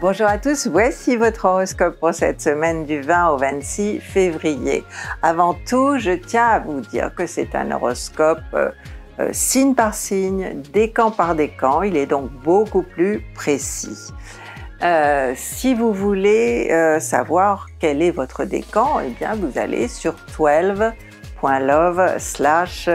Bonjour à tous, voici votre horoscope pour cette semaine du 20 au 26 février. Avant tout, je tiens à vous dire que c'est un horoscope euh, euh, signe par signe, décan par décan, il est donc beaucoup plus précis. Euh, si vous voulez savoir quel est votre décan, eh bien vous allez sur 12.love slash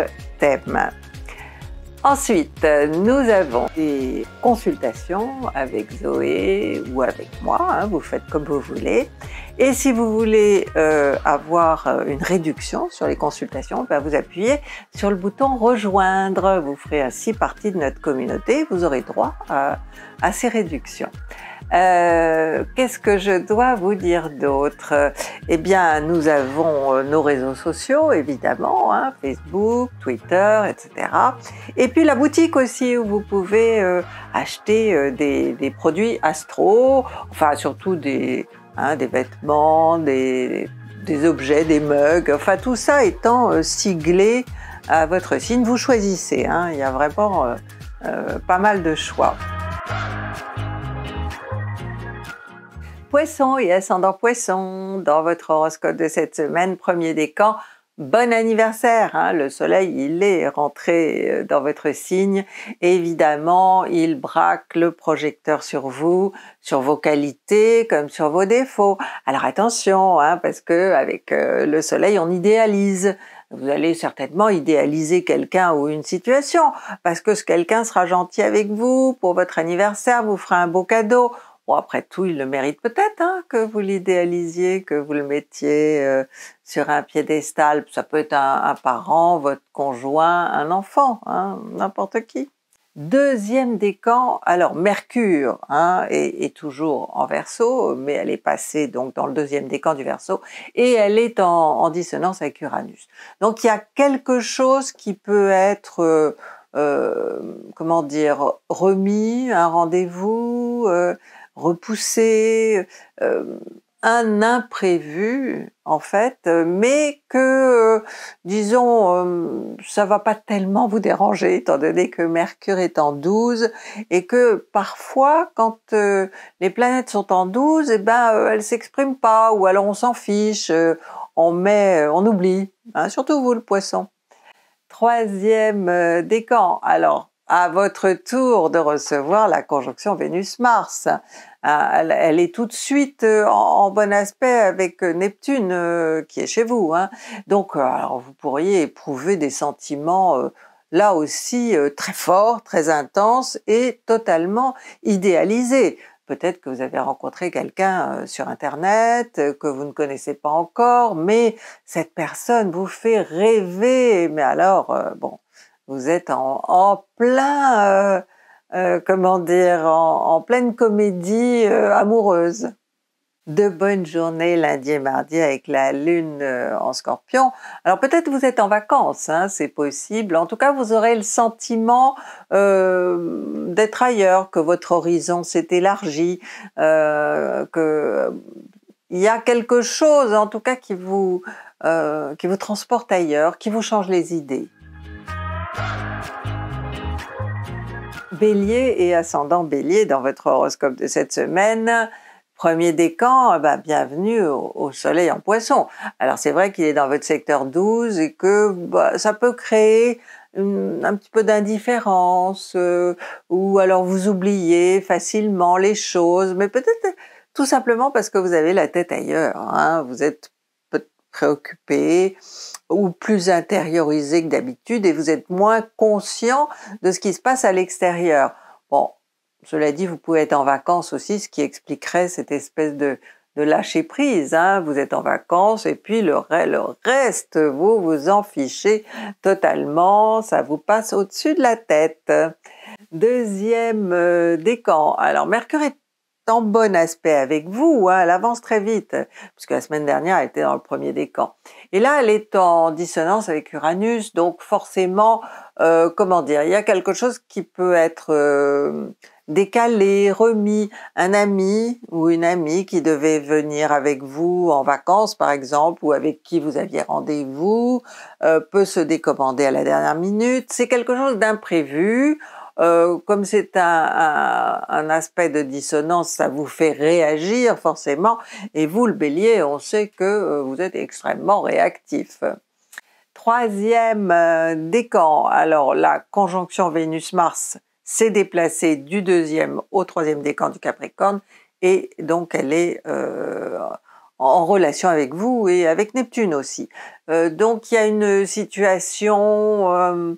Ensuite, nous avons des consultations avec Zoé ou avec moi, hein, vous faites comme vous voulez. Et si vous voulez euh, avoir euh, une réduction sur les consultations, ben, vous appuyez sur le bouton Rejoindre. Vous ferez ainsi partie de notre communauté, vous aurez droit à ces réductions. Euh, qu'est-ce que je dois vous dire d'autre Eh bien, nous avons euh, nos réseaux sociaux, évidemment, hein, Facebook, Twitter, etc. Et puis la boutique aussi, où vous pouvez euh, acheter des, produits astro, enfin surtout des, hein, des vêtements, des, des, objets, des mugs, enfin tout ça étant siglé à votre signe. Vous choisissez, hein, il y a vraiment pas mal de choix. Poisson et ascendant Poisson, dans votre horoscope de cette semaine, premier décan, bon anniversaire hein, Le soleil, il est rentré euh, dans votre signe. Évidemment, il braque le projecteur sur vous, sur vos qualités comme sur vos défauts. Alors attention, hein, parce que avec euh, le soleil, on idéalise. Vous allez certainement idéaliser quelqu'un ou une situation, parce que ce quelqu'un sera gentil avec vous, pour votre anniversaire, vous fera un beau cadeau, Bon, après tout, il le mérite peut-être hein, que vous l'idéalisiez, que vous le mettiez euh, sur un piédestal. Ça peut être un, parent, votre conjoint, un enfant, hein, n'importe qui. Deuxième décan, alors Mercure hein, est, toujours en verso, mais elle est passée donc dans le deuxième décan du verso et elle est en, dissonance avec Uranus. Donc il y a quelque chose qui peut être, euh, euh, comment dire, remis, un rendez-vous, repousser euh, un imprévu en fait, euh, mais que, euh, disons, ça va pas tellement vous déranger étant donné que Mercure est en 12 et que parfois quand les planètes sont en 12, et eh ben elles s'expriment pas ou alors on s'en fiche, on met, on oublie, hein, surtout vous le poisson. Troisième décan, alors à votre tour de recevoir la conjonction Vénus-Mars. Euh, elle est tout de suite euh, en bon aspect avec euh, Neptune qui est chez vous. Hein. Donc alors vous pourriez éprouver des sentiments là aussi très forts, très intenses et totalement idéalisés. Peut-être que vous avez rencontré quelqu'un sur Internet que vous ne connaissez pas encore, mais cette personne vous fait rêver. Mais alors, bon, vous êtes en, plein, euh, euh, comment dire, en, pleine comédie euh, amoureuse. De bonnes journées lundi et mardi avec la lune en scorpion. Alors peut-être vous êtes en vacances, hein, c'est possible. En tout cas, vous aurez le sentiment d'être ailleurs, que votre horizon s'est élargi, qu'il y a quelque chose en tout cas qui vous transporte ailleurs, qui vous change les idées. Bélier et ascendant Bélier dans votre horoscope de cette semaine. Premier décan, eh ben bienvenue au, soleil en poisson. Alors c'est vrai qu'il est dans votre secteur 12 et que bah, ça peut créer un petit peu d'indifférence euh, ou alors vous oubliez facilement les choses, mais peut-être tout simplement parce que vous avez la tête ailleurs. Hein. Vous êtes préoccupé ou plus intériorisé que d'habitude et vous êtes moins conscient de ce qui se passe à l'extérieur. Bon, cela dit, vous pouvez être en vacances aussi, ce qui expliquerait cette espèce de, de lâcher prise. Hein. Vous êtes en vacances et puis le, le reste, vous vous en fichez totalement, ça vous passe au-dessus de la tête. Deuxième euh, décan. Alors Mercure est en bon aspect avec vous, hein, elle avance très vite, puisque la semaine dernière, elle était dans le premier décan. Et là, elle est en dissonance avec Uranus, donc forcément, euh, comment dire, il y a quelque chose qui peut être euh, décalé, remis. Un ami ou une amie qui devait venir avec vous en vacances, par exemple, ou avec qui vous aviez rendez-vous, euh, peut se décommander à la dernière minute. C'est quelque chose d'imprévu. Euh, comme c'est un, aspect de dissonance, ça vous fait réagir forcément, et vous le bélier, on sait que euh, vous êtes extrêmement réactif. Troisième euh, décan, alors la conjonction Vénus-Mars s'est déplacée du deuxième au troisième décan du Capricorne, et donc elle est en relation avec vous et avec Neptune aussi. donc il y a une situation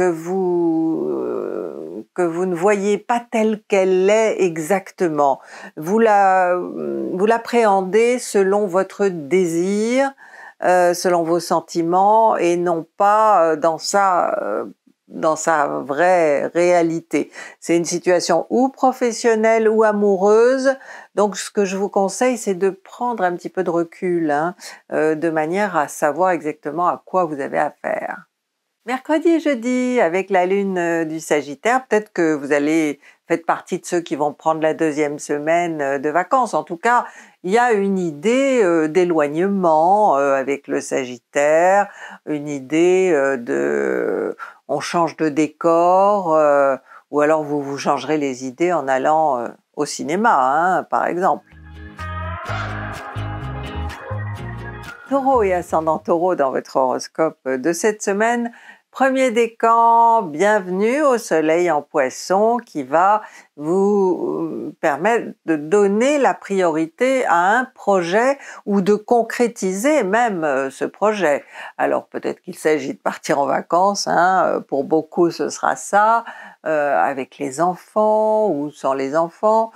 euh, que vous ne voyez pas telle qu'elle est exactement. Vous l'appréhendez selon votre désir, euh, selon vos sentiments et non pas euh, dans sa vraie réalité. C'est une situation ou professionnelle ou amoureuse. Donc ce que je vous conseille, c'est de prendre un petit peu de recul, hein, de manière à savoir exactement à quoi vous avez affaire. Mercredi et jeudi, avec la lune euh, du Sagittaire, peut-être que vous allez faire partie de ceux qui vont prendre la deuxième semaine euh, de vacances. En tout cas, il y a une idée euh, d'éloignement avec le Sagittaire, une idée de on change de décor, ou alors vous vous changerez les idées en allant au cinéma, hein, par exemple. Taureau et ascendant taureau dans votre horoscope de cette semaine, Premier décan, bienvenue au soleil en poisson qui va vous euh, permettre de donner la priorité à un projet ou de concrétiser même euh, ce projet. Alors peut-être qu'il s'agit de partir en vacances, hein, euh, pour beaucoup ce sera ça, avec les enfants ou sans les enfants.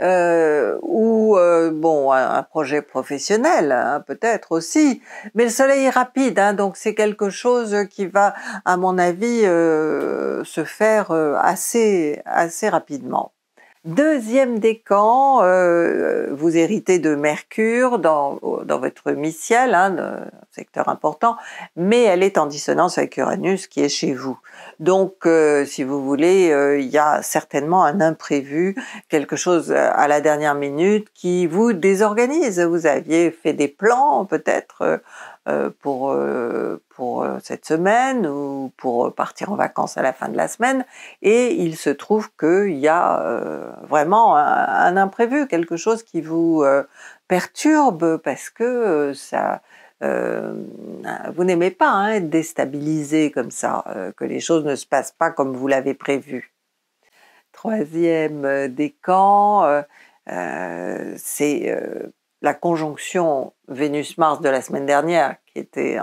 Euh, ou euh, bon un, projet professionnel hein, peut-être aussi. Mais le soleil est rapide, hein, donc c'est quelque chose qui va, à mon avis, euh, se faire assez assez rapidement. Deuxième décan, euh, vous héritez de Mercure dans, votre miciel, hein, un secteur important, mais elle est en dissonance avec Uranus qui est chez vous. Donc, euh, si vous voulez, euh, il y a certainement un imprévu, quelque chose à la dernière minute qui vous désorganise. Vous aviez fait des plans peut-être euh, pour, euh, pour euh, cette semaine ou pour partir en vacances à la fin de la semaine. Et il se trouve qu'il y a vraiment un, imprévu, quelque chose qui vous perturbe parce que ça... vous n'aimez pas hein, être déstabilisé comme ça, que les choses ne se passent pas comme vous l'avez prévu. Troisième décan, camps c'est la conjonction Vénus-Mars de la semaine dernière, qui était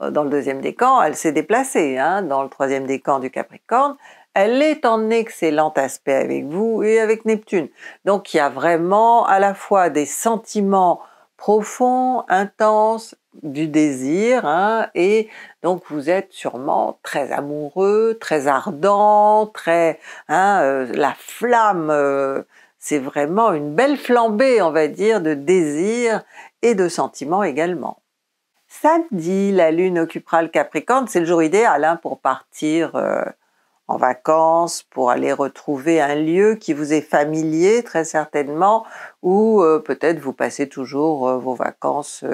euh, dans le deuxième décan, elle s'est déplacée hein, dans le troisième décan du Capricorne. Elle est en excellent aspect avec vous et avec Neptune. Donc il y a vraiment à la fois des sentiments profonds, intenses, du désir, hein, et donc vous êtes sûrement très amoureux, très ardent, très hein, euh, la flamme. Euh, c'est vraiment une belle flambée, on va dire, de désir et de sentiments également. Samedi, la Lune occupera le Capricorne, c'est le jour idéal hein, pour partir euh, en vacances, pour aller retrouver un lieu qui vous est familier très certainement, ou euh, peut-être vous passez toujours euh, vos vacances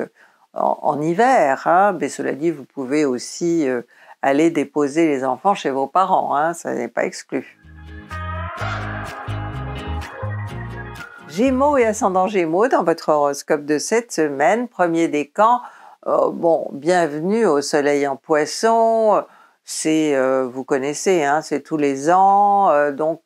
en, hiver, hein. mais cela dit, vous pouvez aussi aller déposer les enfants chez vos parents, hein. ça n'est pas exclu. Gémeaux et ascendant Gémeaux dans votre horoscope de cette semaine, premier décan. camps, euh, bon, bienvenue au soleil en poisson. C'est, euh, vous connaissez, hein, c'est tous les ans. Euh, donc,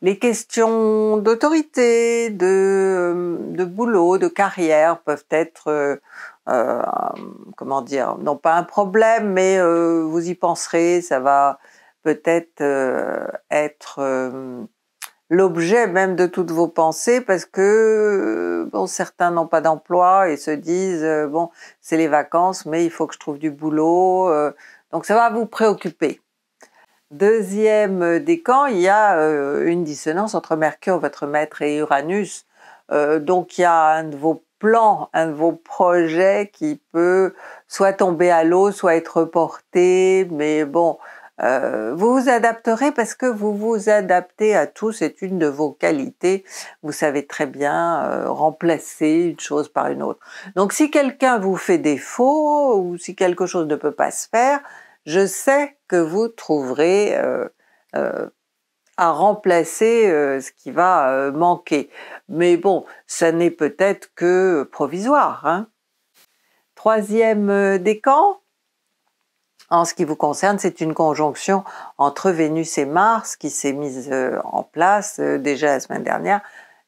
les questions d'autorité, de, boulot, de carrière peuvent être, comment dire, non pas un problème, mais vous y penserez, ça va peut-être être l'objet même de toutes vos pensées parce que bon, certains n'ont pas d'emploi et se disent euh, bon c'est les vacances mais il faut que je trouve du boulot euh, donc ça va vous préoccuper. Deuxième euh, décan, il y a une dissonance entre Mercure, votre maître et Uranus. donc il y a un de vos plans, un de vos projets qui peut soit tomber à l'eau, soit être porté mais bon, euh, vous vous adapterez parce que vous vous adaptez à tout, c'est une de vos qualités. Vous savez très bien euh, remplacer une chose par une autre. Donc si quelqu'un vous fait défaut ou si quelque chose ne peut pas se faire, je sais que vous trouverez euh, à remplacer ce qui va manquer. Mais bon, ça n'est peut-être que provisoire. Hein Troisième décan, en ce qui vous concerne, c'est une conjonction entre Vénus et Mars qui s'est mise euh, en place euh, déjà la semaine dernière.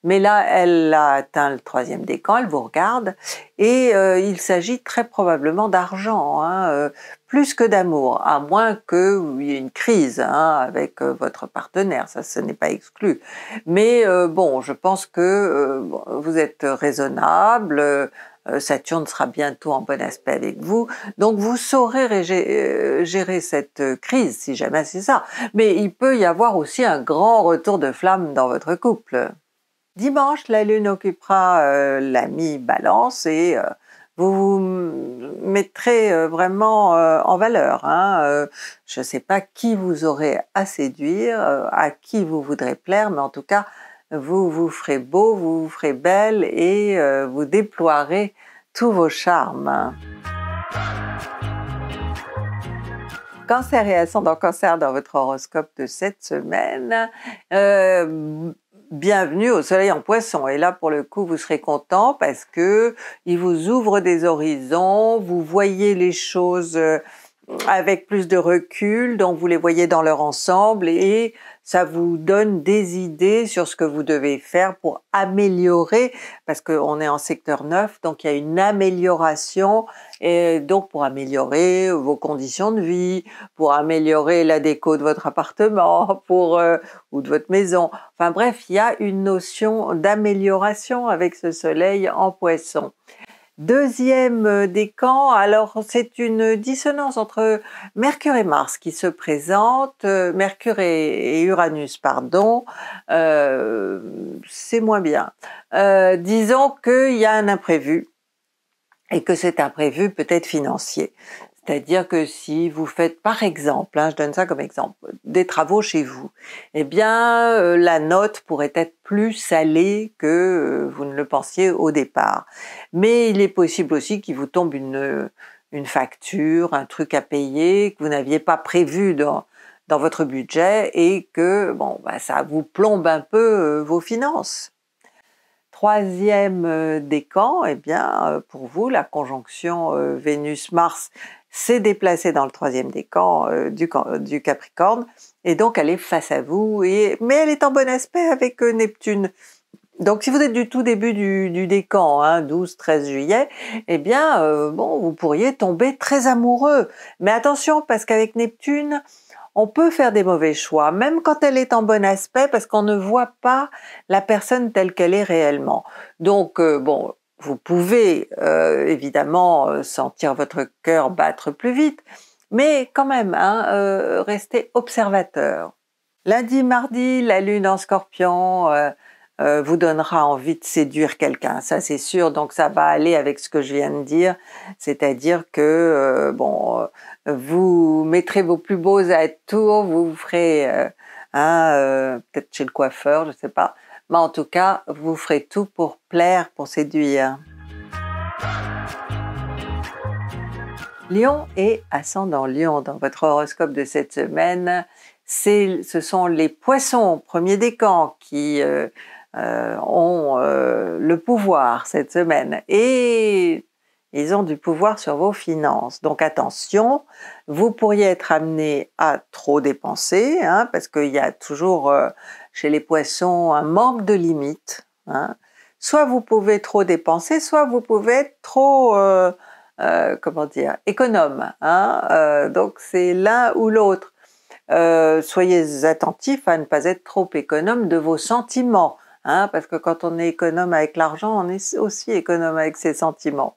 Mais là, elle a atteint le troisième décan, elle vous regarde, et euh, il s'agit très probablement d'argent, hein, plus que d'amour, à moins qu'il y ait une crise hein, avec votre partenaire, ça ce n'est pas exclu. Mais bon, je pense que vous êtes raisonnable euh, Saturne sera bientôt en bon aspect avec vous. Donc vous saurez euh, gérer cette euh, crise, si jamais c'est ça. Mais il peut y avoir aussi un grand retour de flamme dans votre couple. Dimanche, la Lune occupera la mi Balance et vous vous mettrez vraiment en valeur. Hein. je ne sais pas qui vous aurez à séduire, à qui vous voudrez plaire, mais en tout cas, vous vous ferez beau, vous vous ferez belle et euh, vous déploierez tous vos charmes. Cancer et ascendant cancer dans votre horoscope de cette semaine. Euh, bienvenue au soleil en poisson. Et là, pour le coup, vous serez content parce que il vous ouvre des horizons, vous voyez les choses euh, avec plus de recul, donc vous les voyez dans leur ensemble et ça vous donne des idées sur ce que vous devez faire pour améliorer, parce qu'on est en secteur 9, donc il y a une amélioration, et donc pour améliorer vos conditions de vie, pour améliorer la déco de votre appartement, pour euh, ou de votre maison. Enfin bref, il y a une notion d'amélioration avec ce soleil en poisson deuxième euh, camps, Alors c'est une dissonance entre Mercure et Mars qui se présente, euh, Mercure et, Uranus, pardon. Euh, c'est moins bien. disons qu'il y a un imprévu et que cet imprévu peut être financier. C'est-à-dire que si vous faites, par exemple, hein, je donne ça comme exemple, des travaux chez vous, eh bien, euh, la note pourrait être plus salée que euh, vous ne le pensiez au départ. Mais il est possible aussi qu'il vous tombe une, euh, facture, un truc à payer que vous n'aviez pas prévu dans, votre budget et que bon, bah, ça vous plombe un peu vos finances. Troisième décan, eh bien, pour vous, la conjonction Vénus-Mars s'est déplacée dans le troisième décan euh, euh, du, Capricorne, et donc elle est face à vous, mais elle est en bon aspect avec euh, Neptune. Donc si vous êtes du tout début du, décan, 12-13 hein, juillet, eh bien, bon, vous pourriez tomber très amoureux. Mais attention, parce qu'avec Neptune, on peut faire des mauvais choix, même quand elle est en bon aspect, parce qu'on ne voit pas la personne telle qu'elle est réellement. Donc, bon, vous pouvez euh, évidemment euh, sentir votre cœur battre plus vite, mais quand même, hein, euh, restez observateur. Lundi, mardi, la lune en scorpion vous donnera envie de séduire quelqu'un, ça c'est sûr, donc ça va aller avec ce que je viens de dire, c'est-à-dire que, bon, vous mettrez vos plus beaux atours, vous ferez, hein, peut-être chez le coiffeur, je sais pas, mais en tout cas, vous ferez tout pour plaire, pour séduire. Lion et ascendant Lion dans votre horoscope de cette semaine, ce sont les poissons, premier décan, qui euh, euh, ont euh, le pouvoir cette semaine. Et ils ont du pouvoir sur vos finances. Donc attention, vous pourriez être amené à trop dépenser, hein, parce qu'il y a toujours euh, chez les poissons un manque de limites. Hein. Soit vous pouvez trop dépenser, soit vous pouvez être trop, euh, euh, comment dire, économe. Hein, donc c'est l'un ou l'autre. soyez attentifs à ne pas être trop économe de vos sentiments, parce que quand on est économe avec l'argent, on est aussi économe avec ses sentiments.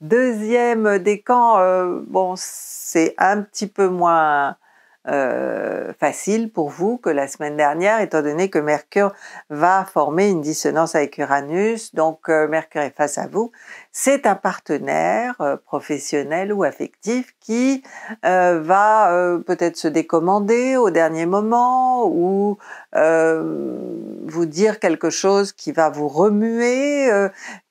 Deuxième décan, euh, bon, c'est un petit peu moins euh, facile pour vous que la semaine dernière, étant donné que Mercure va former une dissonance avec Uranus, donc euh, Mercure est face à vous, c'est un partenaire euh, professionnel ou affectif qui euh, va euh, peut-être se décommander au dernier moment ou vous dire quelque chose qui va vous remuer,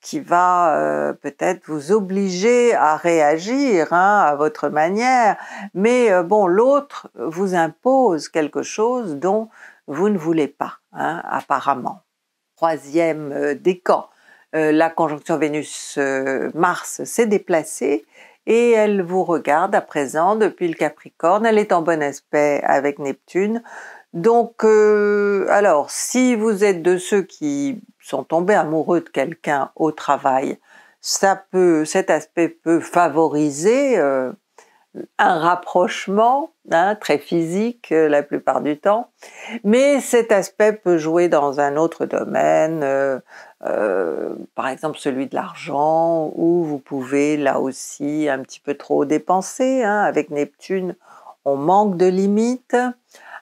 qui va peut-être vous obliger à réagir hein, à votre manière. Mais bon, l'autre vous impose quelque chose dont vous ne voulez pas, hein, apparemment. Troisième décan euh, la conjonction Vénus-Mars s'est déplacée et elle vous regarde à présent depuis le Capricorne. Elle est en bon aspect avec Neptune. Donc, euh, alors, si vous êtes de ceux qui sont tombés amoureux de quelqu'un au travail, ça peut, cet aspect peut favoriser euh, un rapprochement hein, très physique euh, la plupart du temps, mais cet aspect peut jouer dans un autre domaine, euh, euh, par exemple celui de l'argent, où vous pouvez là aussi un petit peu trop dépenser. Hein. avec Neptune, on manque de limites.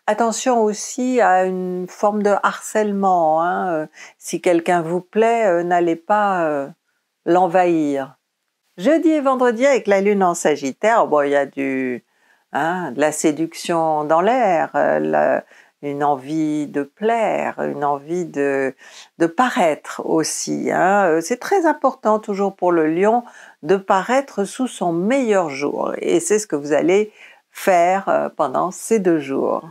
Attention aussi à une forme de harcèlement. Hein. si quelqu'un vous plaît, n'allez pas l'envahir Jeudi et vendredi, avec la lune en Sagittaire, oh, il y a du, hein, de la séduction dans l'air, euh, une envie de plaire, une envie de, de paraître aussi. Hein. Euh, c'est très important toujours pour le lion de paraître sous son meilleur jour et c'est ce que vous allez faire euh, pendant ces deux jours.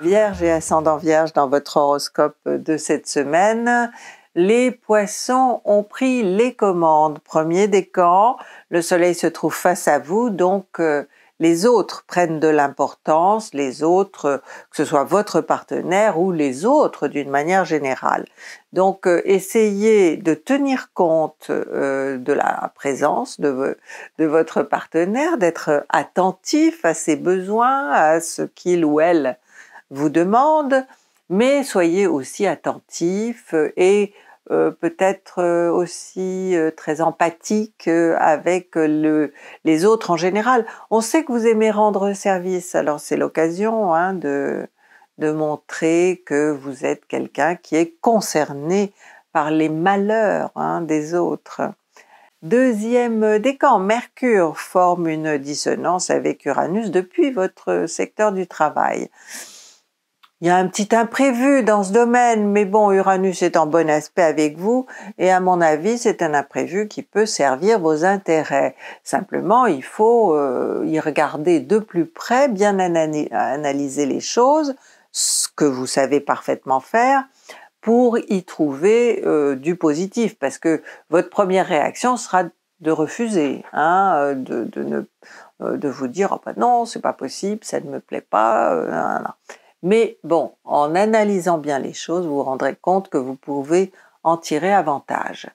Vierge et ascendant Vierge dans votre horoscope de cette semaine, les poissons ont pris les commandes, premier décan, le soleil se trouve face à vous, donc euh, les autres prennent de l'importance, les autres, euh, que ce soit votre partenaire ou les autres d'une manière générale. Donc euh, essayez de tenir compte de la présence de votre partenaire, d'être attentif à ses besoins, à ce qu'il ou elle vous demande, mais soyez aussi attentif et euh, peut-être euh, aussi euh, très empathique avec les autres en général. On sait que vous aimez rendre service, alors c'est l'occasion hein, de, montrer que vous êtes quelqu'un qui est concerné par les malheurs hein, des autres. Deuxième décan, Mercure forme une dissonance avec Uranus depuis votre secteur du travail. Il y a un petit imprévu dans ce domaine, mais bon, Uranus est en bon aspect avec vous, et à mon avis, c'est un imprévu qui peut servir vos intérêts. Simplement, il faut euh, y regarder de plus près, bien analyser les choses, ce que vous savez parfaitement faire, pour y trouver euh, du positif, parce que votre première réaction sera de refuser, hein, de, ne, euh, de vous dire oh non, c'est pas possible, ça ne me plaît pas. Mais bon, en analysant bien les choses, vous vous rendrez compte que vous pouvez en tirer avantage.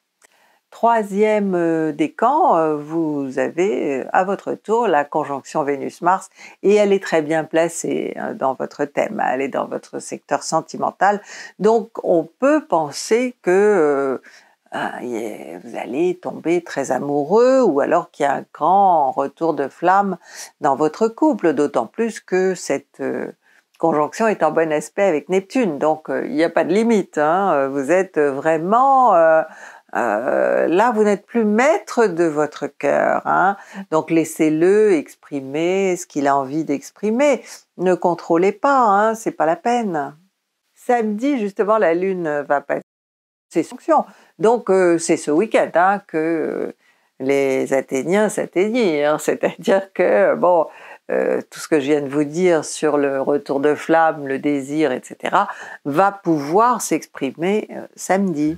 Troisième euh, décan, euh, vous avez euh, à votre tour la conjonction Vénus-Mars et elle est très bien placée dans votre thème, elle est dans votre secteur sentimental. Donc on peut penser que ah, vous allez tomber très amoureux ou alors qu'il y a un grand retour de flamme dans votre couple, d'autant plus que cette conjonction est en bon aspect avec Neptune, donc euh, il n'y a pas de limite. Hein, euh, vous êtes vraiment euh, là, vous n'êtes plus maître de votre cœur. Hein. Donc laissez-le exprimer ce qu'il a envie d'exprimer. Ne contrôlez pas, hein, c'est pas la peine. Samedi, justement, la Lune va passer ses sanctions. Donc c'est ce week-end que les Athéniens s'atteignent, c'est-à-dire que bon, euh, tout ce que je viens de vous dire sur le retour de flamme, le désir, etc., va pouvoir s'exprimer euh, samedi.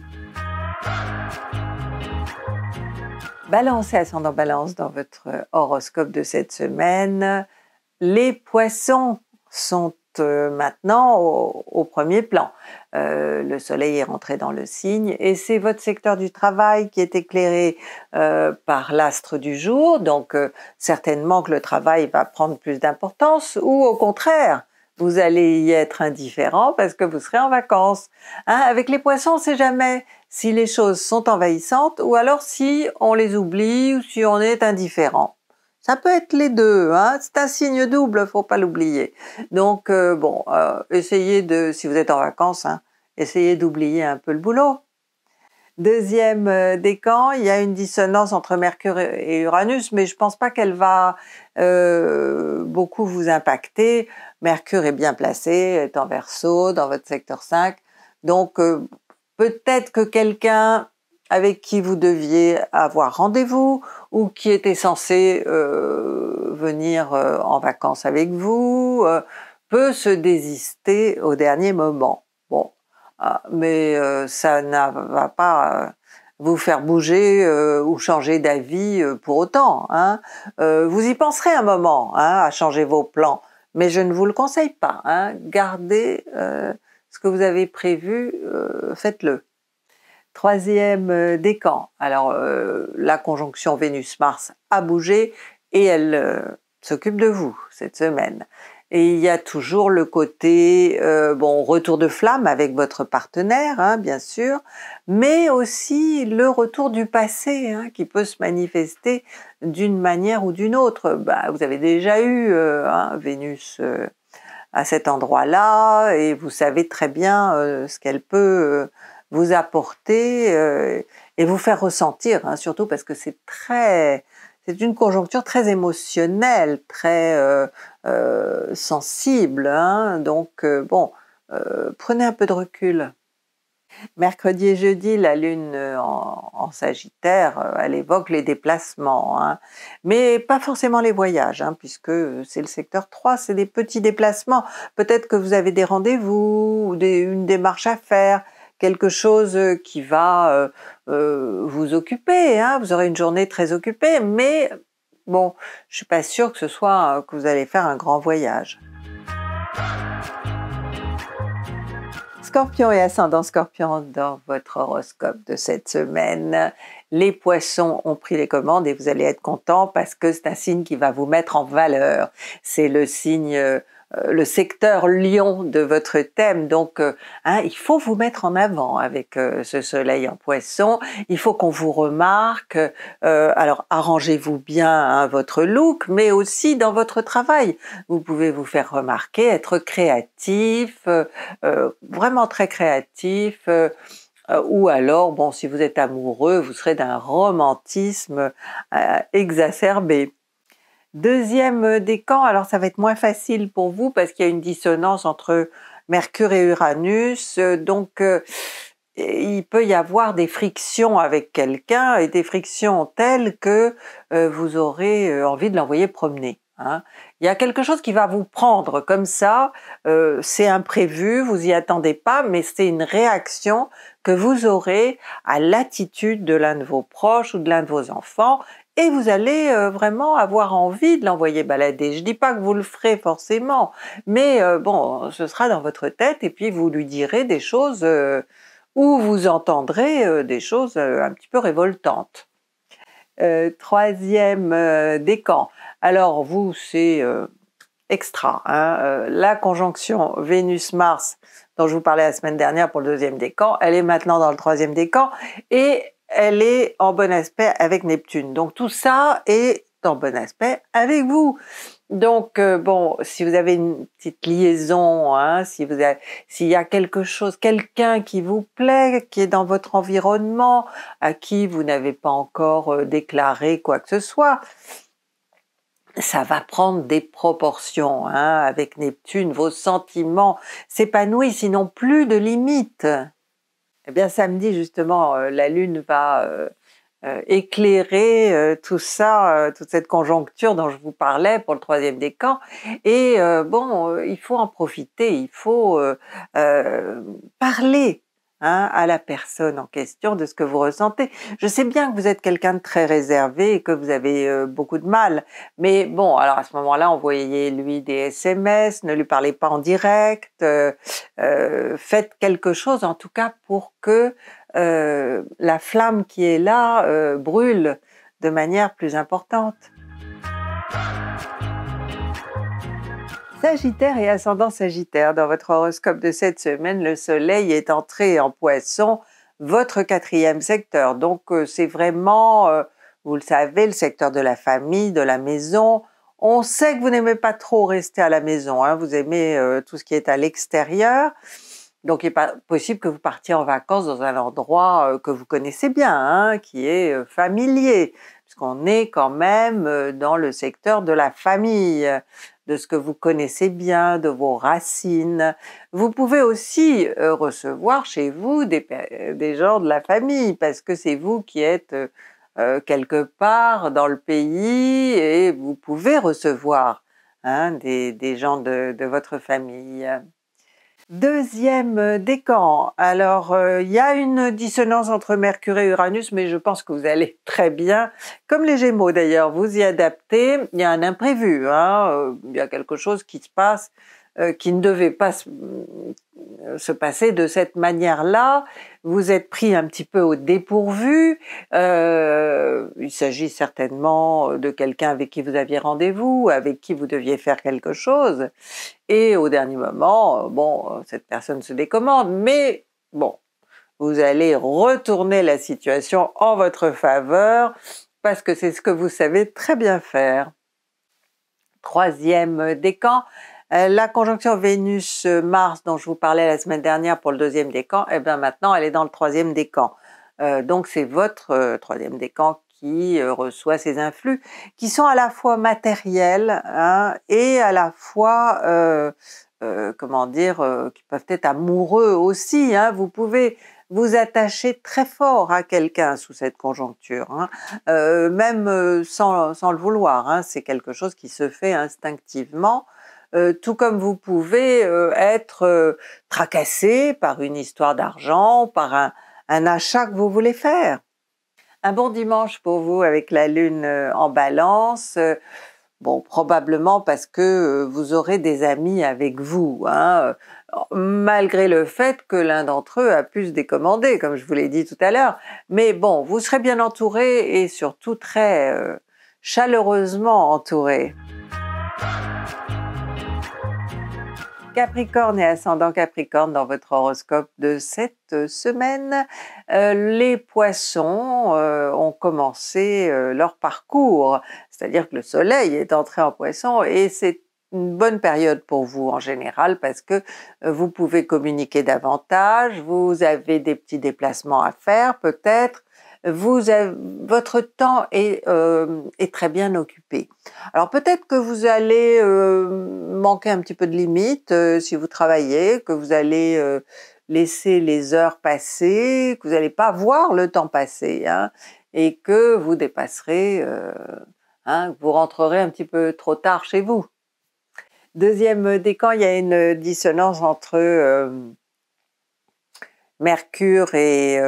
Balance et ascendant balance dans votre horoscope de cette semaine. Les poissons sont euh, maintenant au, premier plan. Euh, le soleil est rentré dans le signe et c'est votre secteur du travail qui est éclairé euh, par l'astre du jour, donc certainement que le travail va prendre plus d'importance ou au contraire, vous allez y être indifférent parce que vous serez en vacances. Hein, avec les poissons, on sait jamais si les choses sont envahissantes ou alors si on les oublie ou si on est indifférent. Ça peut être les deux, hein c'est un signe double, faut pas l'oublier. Donc euh, bon, euh, essayez de, si vous êtes en vacances, hein, essayez d'oublier un peu le boulot. Deuxième euh, décan, il y a une dissonance entre Mercure et Uranus, mais je pense pas qu'elle va beaucoup vous impacter. Mercure est bien placé, est en verso, dans votre secteur 5. Donc peut-être que quelqu'un avec qui vous deviez avoir rendez-vous ou qui était censé euh, venir euh, en vacances avec vous euh, peut se désister au dernier moment. Bon, ah, mais ça ne va pas vous faire bouger ou changer d'avis pour autant. Hein. vous y penserez un moment hein, à changer vos plans, mais je ne vous le conseille pas. Hein. Gardez ce que vous avez prévu, faites-le. Troisième euh, décan. Alors euh, la conjonction Vénus-Mars a bougé et elle euh, s'occupe de vous cette semaine. Et il y a toujours le côté bon retour de flamme avec votre partenaire, hein, bien sûr, mais aussi le retour du passé hein, qui peut se manifester d'une manière ou d'une autre. Bah, vous avez déjà eu hein, Vénus à cet endroit-là et vous savez très bien ce qu'elle peut vous apporter euh, et vous faire ressentir, hein, surtout parce que c'est très, c'est une conjoncture très émotionnelle, très euh, euh, sensible. Hein. donc bon, prenez un peu de recul. Mercredi et jeudi, la Lune en, Sagittaire, elle évoque les déplacements, hein. mais pas forcément les voyages, puisque c'est le secteur 3, c'est des petits déplacements. Peut-être que vous avez des rendez-vous une démarche à faire, quelque chose euh, qui va euh, euh, vous occuper. Hein. Vous aurez une journée très occupée, mais bon, je suis pas sûre que ce soit que vous allez faire un grand voyage. Scorpion et ascendant Scorpion dans votre horoscope de cette semaine. Les poissons ont pris les commandes et vous allez être content parce que c'est un signe qui va vous mettre en valeur. C'est le signe euh, le secteur lion de votre thème. Donc, euh, hein, il faut vous mettre en avant avec euh, ce soleil en poisson. Il faut qu'on vous remarque. alors, arrangez-vous bien à hein, votre look, mais aussi dans votre travail. Vous pouvez vous faire remarquer, être créatif, vraiment très créatif. ou alors, bon, si vous êtes amoureux, vous serez d'un romantisme exacerbé. Deuxième euh, décan, alors ça va être moins facile pour vous parce qu'il y a une dissonance entre Mercure et Uranus, euh, donc euh, il peut y avoir des frictions avec quelqu'un et des frictions telles que vous aurez envie de l'envoyer promener. Hein. Il y a quelque chose qui va vous prendre comme ça, c'est imprévu, vous y attendez pas, mais c'est une réaction que vous aurez à l'attitude de l'un de vos proches ou de l'un de vos enfants et vous allez euh, vraiment avoir envie de l'envoyer balader. Je dis pas que vous le ferez forcément, mais euh, bon, ce sera dans votre tête et puis vous lui direz des choses euh, ou vous entendrez des choses un petit peu révoltantes. troisième décan. Alors vous, c'est extra. Hein, la conjonction Vénus-Mars dont je vous parlais la semaine dernière pour le deuxième décan, elle est maintenant dans le troisième décan et elle est en bon aspect avec Neptune. Donc tout ça est en bon aspect avec vous. Donc euh, bon, si vous avez une petite liaison, hein, si vous s'il y a quelque chose, quelqu'un qui vous plaît, qui est dans votre environnement, à qui vous n'avez pas encore euh, déclaré quoi que ce soit, ça va prendre des proportions. Hein, avec Neptune, vos sentiments s'épanouissent, ils n'ont plus de limites. Eh bien, samedi, justement, euh, la Lune va euh, euh, éclairer tout ça, toute cette conjoncture dont je vous parlais pour le troisième décan. Et bon, il faut en profiter, il faut parler Hein, à la personne en question de ce que vous ressentez. Je sais bien que vous êtes quelqu'un de très réservé et que vous avez euh, beaucoup de mal, mais bon, alors à ce moment-là, envoyez-lui des SMS, ne lui parlez pas en direct, euh, euh, faites quelque chose en tout cas pour que la flamme qui est là brûle de manière plus importante. Sagittaire et ascendant Sagittaire, dans votre horoscope de cette semaine, le Soleil est entré en poisson, votre quatrième secteur. Donc euh, c'est vraiment, euh, vous le savez, le secteur de la famille, de la maison. On sait que vous n'aimez pas trop rester à la maison, hein. vous aimez euh, tout ce qui est à l'extérieur. Donc il n'est pas possible que vous partiez en vacances dans un endroit que vous connaissez bien, hein, qui est familier, puisqu'on est quand même dans le secteur de la famille de ce que vous connaissez bien, de vos racines. Vous pouvez aussi euh, recevoir chez vous des, gens de la famille, parce que c'est vous qui êtes euh, euh, quelque part dans le pays et vous pouvez recevoir hein, des, gens de votre famille. Deuxième euh, décan. Alors, il euh, y a une dissonance entre Mercure et Uranus, mais je pense que vous allez très bien. Comme les Gémeaux d'ailleurs, vous y adaptez. Il y a un imprévu, hein, euh, il y a quelque chose qui se passe euh, qui ne devait pas se passer de cette manière-là. Vous êtes pris un petit peu au dépourvu. Euh, il s'agit certainement de quelqu'un avec qui vous aviez rendez-vous, avec qui vous deviez faire quelque chose. Et au dernier moment, euh, bon, cette personne se décommande, mais bon, vous allez retourner la situation en votre faveur parce que c'est ce que vous savez très bien faire. Troisième décan, euh, la conjonction Vénus-Mars dont je vous parlais la semaine dernière pour le deuxième décan, et eh bien maintenant elle est dans le troisième décan. Euh, donc c'est votre euh, troisième décan qui reçoit ces influx, qui sont à la fois matériels hein, et à la fois, comment dire, qui peuvent être amoureux aussi. Hein, vous pouvez vous attacher très fort à quelqu'un sous cette conjoncture, hein. même sans, sans, le vouloir. Hein. c'est quelque chose qui se fait instinctivement. Euh, tout comme vous pouvez euh, être euh, tracassé par une histoire d'argent, par un, achat que vous voulez faire. Un bon dimanche pour vous avec la lune en balance. Bon, probablement parce que vous aurez des amis avec vous, hein, malgré le fait que l'un d'entre eux a pu se décommander, comme je vous l'ai dit tout à l'heure. Mais bon, vous serez bien entouré et surtout très chaleureusement entouré. Capricorne et ascendant Capricorne dans votre horoscope de cette semaine. Euh, les poissons euh, ont commencé euh, leur parcours, c'est-à-dire que le soleil est entré en poisson et c'est une bonne période pour vous en général parce que vous pouvez communiquer davantage, vous avez des petits déplacements à faire peut-être, vous votre temps euh, est, très bien occupé. Alors peut-être que vous allez euh, manquer un petit peu de limite euh, si vous travaillez, que vous allez laisser les heures passer, que vous n'allez pas voir le temps passer, hein, et que vous dépasserez, hein, que vous rentrerez un petit peu trop tard chez vous. Deuxième décan, il y a une dissonance entre Mercure et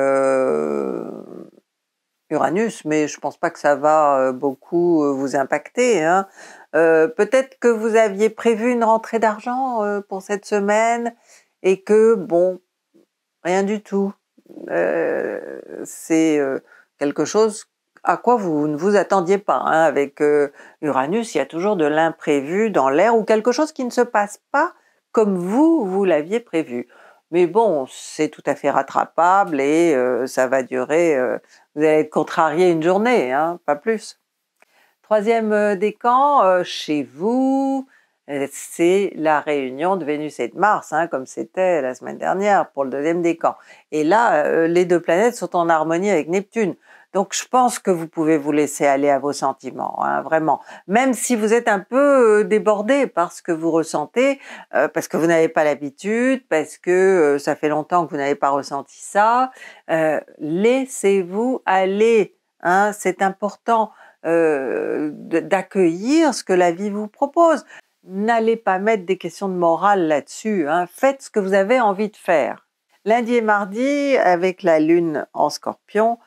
Uranus, mais je pense pas que ça va euh, beaucoup euh, vous impacter. Hein. Euh, peut-être que vous aviez prévu une rentrée d'argent pour cette semaine et que, bon, rien du tout. C'est quelque chose à quoi vous ne vous attendiez pas. Hein. Avec Uranus, il y a toujours de l'imprévu dans l'air ou quelque chose qui ne se passe pas comme vous, vous l'aviez prévu. Mais bon, c'est tout à fait rattrapable et euh, ça va durer, euh, vous allez être contrarié une journée, hein, pas plus. Troisième euh, décan, chez vous, c'est la réunion de Vénus et de Mars, hein, comme c'était la semaine dernière pour le deuxième décan. Et là, les deux planètes sont en harmonie avec Neptune. Donc je pense que vous pouvez vous laisser aller à vos sentiments, hein, vraiment. Même si vous êtes un peu euh, débordé par ce que vous ressentez, euh, parce que vous n'avez pas l'habitude, parce que euh, ça fait longtemps que vous n'avez pas ressenti ça, laissez-vous aller. Hein. c'est important d'accueillir ce que la vie vous propose. N'allez pas mettre des questions de morale là-dessus. Hein. faites ce que vous avez envie de faire. Lundi et mardi, avec la lune en scorpion,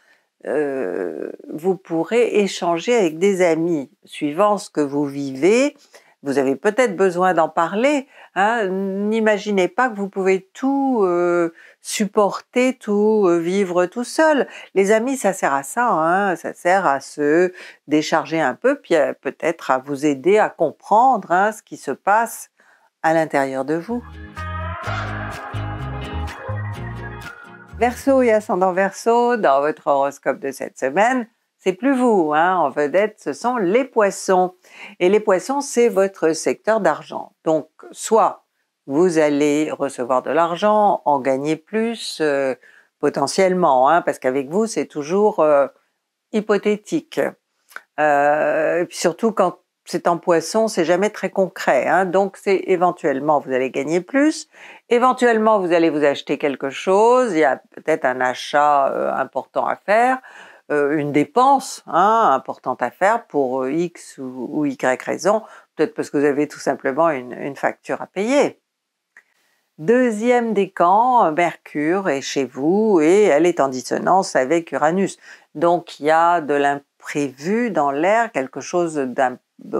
euh, vous pourrez échanger avec des amis suivant ce que vous vivez. Vous avez peut-être besoin d'en parler. Hein. N'imaginez pas que vous pouvez tout euh, supporter, tout euh, vivre tout seul. Les amis, ça sert à ça. Hein. Ça sert à se décharger un peu, puis peut-être à vous aider à comprendre hein, ce qui se passe à l'intérieur de vous. Verso et ascendant Verso, dans votre horoscope de cette semaine, c'est plus vous, hein, en vedette, ce sont les poissons. Et les poissons, c'est votre secteur d'argent. Donc, soit vous allez recevoir de l'argent, en gagner plus, euh, potentiellement, hein, parce qu'avec vous, c'est toujours euh, hypothétique. Euh, et puis surtout quand c'est en poisson, c'est jamais très concret. Hein. donc c'est éventuellement vous allez gagner plus, éventuellement vous allez vous acheter quelque chose, il y a peut-être un achat euh, important à faire, euh, une dépense hein, importante à faire pour euh, X ou, Y raison, peut-être parce que vous avez tout simplement une, facture à payer. Deuxième décan, Mercure est chez vous et elle est en dissonance avec Uranus. Donc il y a de l'impact prévu dans l'air, quelque chose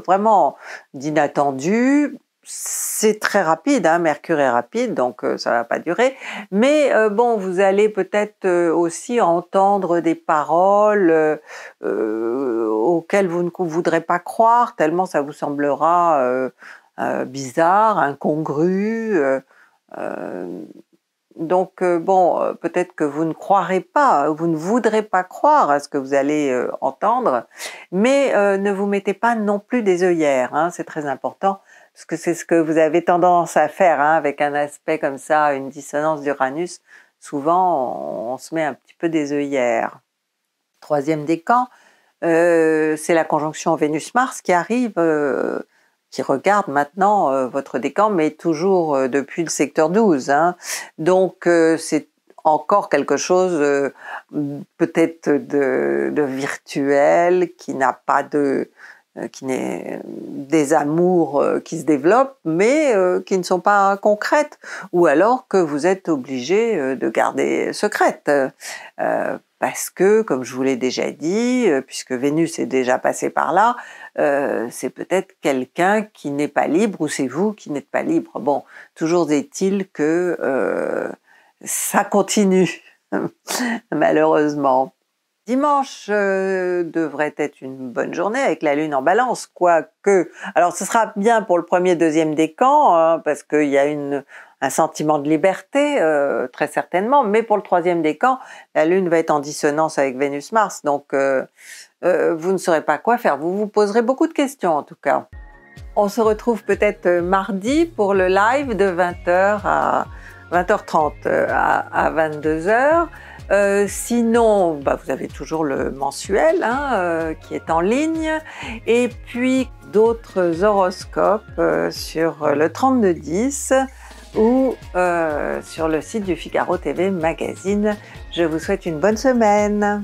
vraiment d'inattendu. C'est très rapide, hein, Mercure est rapide, donc ça euh, ça va pas durer. Mais euh, bon, vous allez peut-être euh, aussi entendre des paroles auxquelles vous ne voudrez pas croire, tellement ça vous semblera bizarre, incongru. Donc, euh, bon, euh, peut-être que vous ne croirez pas, vous ne voudrez pas croire à ce que vous allez euh, entendre, mais ne vous mettez pas non plus des œillères, hein, c'est très important, parce que c'est ce que vous avez tendance à faire hein, avec un aspect comme ça, une dissonance d'Uranus. Souvent, on, se met un petit peu des œillères. Troisième décan, c'est la conjonction Vénus-Mars qui arrive qui regarde maintenant euh, votre décan, mais toujours euh, depuis le secteur 12. Hein. Donc euh, c'est encore quelque chose peut-être de, virtuel qui n'a pas de qui n'est des amours qui se développent mais qui ne sont pas concrètes ou alors que vous êtes obligé de garder secrète parce que comme je vous l'ai déjà dit puisque Vénus est déjà passée par là euh, c'est peut-être quelqu'un qui n'est pas libre ou c'est vous qui n'êtes pas libre. Bon, toujours est-il que euh, ça continue, malheureusement. Dimanche euh, devrait être une bonne journée avec la lune en balance, quoique. Alors ce sera bien pour le premier, deuxième décan, camps hein, parce qu'il y a un sentiment de liberté, très certainement, mais pour le troisième décan, la lune va être en dissonance avec Vénus-Mars, donc euh, vous ne saurez pas quoi faire. Vous vous poserez beaucoup de questions en tout cas. On se retrouve peut-être euh, mardi pour le live de 20h à 20h30 euh, à, 22h. sinon, bah, vous avez toujours le mensuel hein, qui est en ligne et puis d'autres horoscopes sur le 10 ou sur le site du Figaro TV Magazine. Je vous souhaite une bonne semaine.